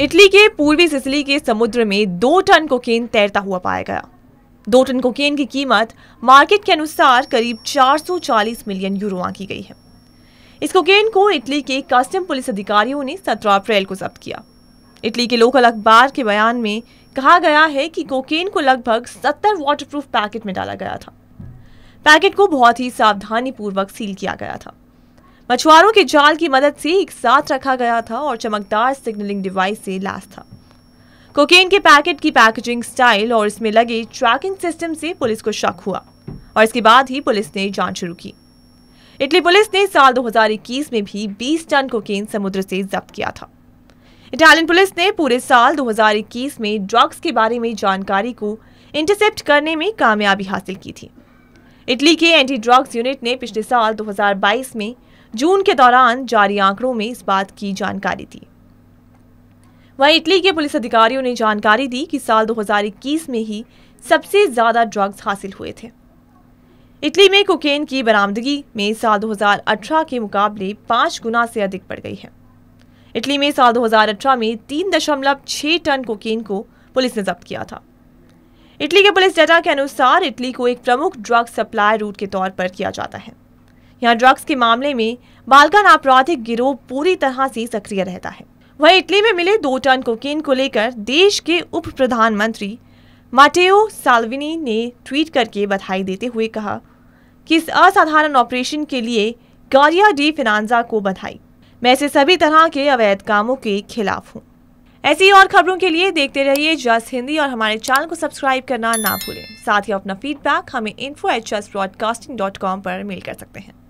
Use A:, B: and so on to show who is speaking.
A: Italy के पूर्वी Sicily के समुद्र में दो टन कोकेन तैरता हुआ पाया गया दो टन कोकेन की कीमत मार्केट के अनुसार करीब 440 मिलियन यूरो आंकी गई है इस कोकेन को इटली के कस्टम पुलिस अधिकारियों ने 17 अप्रैल को जब्त किया इटली के लोकल अखबार के बयान में कहा गया है कि कोकेन को लगभग 70 वाटरप्रूफ पैकेट में डाला गया था पैकेट को बहुत ही सावधानीपूर्वक सील किया गया था मछुआरों के जाल की मदद से एक साथ रखा गया था और चमकदार सिग्नलिंग डिवाइस से लैस था कोकेन के पैकेट की पैकेजिंग स्टाइल और इसमें लगे ट्रैकिंग सिस्टम से पुलिस को शक हुआ और इसके बाद ही पुलिस ने जांच शुरू की इटली पुलिस ने साल 2021 में भी 20 टन कोकेन समुद्र से जब्त किया था इटालियन पुलिस ने पूरे साल 2021 में ड्रग्स के बारे में जानकारी को इंटरसेप्ट करने में कामयाबी हासिल की थी इटली के एंटी ड्रग्स यूनिट ने पिछले साल 2022 में जून के दौरान जारी आंकड़ों में इस बात की जानकारी दी वहीं इटली के पुलिस अधिकारियों ने जानकारी दी कि साल 2021 में ही सबसे ज़्यादा ड्रग्स हासिल हुए थे इटली में कोकेन की बरामदगी में साल 2018 के मुकाबले पांच गुना से अधिक बढ़ गई है इटली में साल 2018 में तीन दशमलव छह टन कोकेन को पुलिस ने जब्त किया था इटली के पुलिस डेटा के अनुसार इटली को एक प्रमुख ड्रग सप्लाई रूट के तौर पर किया जाता है यहाँ ड्रग्स के मामले में बालकान आपराधिक गिरोह पूरी तरह से सक्रिय रहता है वहीं इटली में मिले दो टन कोकीन को लेकर देश के उप प्रधानमंत्री माटेओ साल्विनी ने ट्वीट करके बधाई देते हुए कहा कि इस असाधारण ऑपरेशन के लिए गारिया डी फिनांजा को बधाई मैं ऐसे सभी तरह के अवैध कामों के खिलाफ हूँ ऐसी और खबरों के लिए देखते रहिए जस हिंदी और हमारे चैनल को सब्सक्राइब करना ना भूलें साथ ही अपना फीडबैक हमें info H broadcasting dot com पर मेल कर सकते हैं